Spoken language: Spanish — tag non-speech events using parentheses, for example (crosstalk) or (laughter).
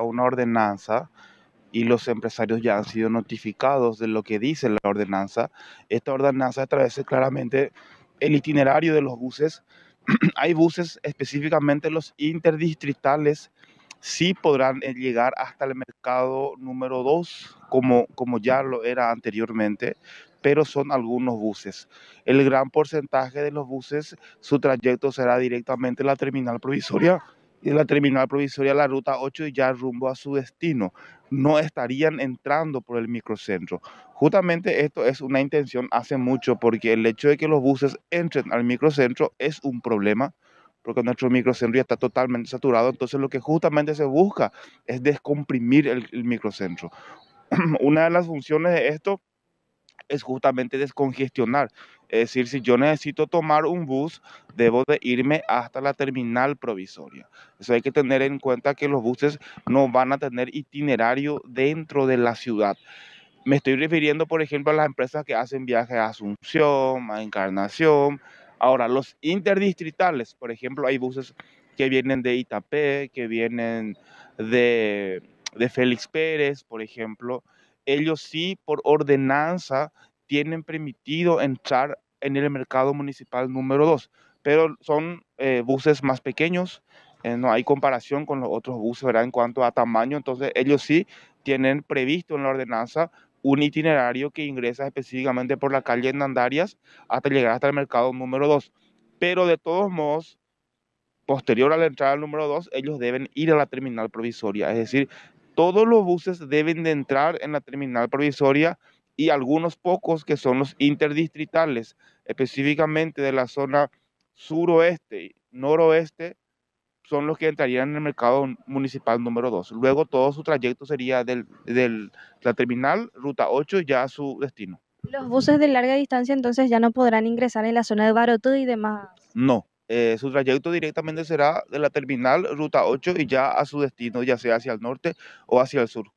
una ordenanza y los empresarios ya han sido notificados de lo que dice la ordenanza. Esta ordenanza establece claramente el itinerario de los buses. (clears throat) Hay buses específicamente los interdistritales, sí podrán eh, llegar hasta el mercado número 2, como, como ya lo era anteriormente, pero son algunos buses. El gran porcentaje de los buses, su trayecto será directamente la terminal provisoria y la terminal provisoria la ruta 8 y ya rumbo a su destino. No estarían entrando por el microcentro. Justamente esto es una intención hace mucho porque el hecho de que los buses entren al microcentro es un problema porque nuestro microcentro ya está totalmente saturado. Entonces lo que justamente se busca es descomprimir el microcentro. (clears throat) una de las funciones de esto es justamente descongestionar. Es decir, si yo necesito tomar un bus, debo de irme hasta la terminal provisoria. Eso hay que tener en cuenta que los buses no van a tener itinerario dentro de la ciudad. Me estoy refiriendo, por ejemplo, a las empresas que hacen viajes a Asunción, a Encarnación. Ahora, los interdistritales, por ejemplo, hay buses que vienen de Itapé, que vienen de, de Félix Pérez, por ejemplo ellos sí por ordenanza tienen permitido entrar en el mercado municipal número 2, pero son eh, buses más pequeños, eh, no hay comparación con los otros buses ¿verdad? en cuanto a tamaño, entonces ellos sí tienen previsto en la ordenanza un itinerario que ingresa específicamente por la calle Nandarias hasta llegar hasta el mercado número 2. Pero de todos modos, posterior a la entrada al número 2, ellos deben ir a la terminal provisoria, es decir, todos los buses deben de entrar en la terminal provisoria y algunos pocos que son los interdistritales, específicamente de la zona suroeste y noroeste, son los que entrarían en el mercado municipal número 2. Luego todo su trayecto sería de la terminal, ruta 8, ya a su destino. ¿Los buses de larga distancia entonces ya no podrán ingresar en la zona de Baroto y demás? No, eh, su trayecto directamente será de la terminal Ruta 8 y ya a su destino, ya sea hacia el norte o hacia el sur.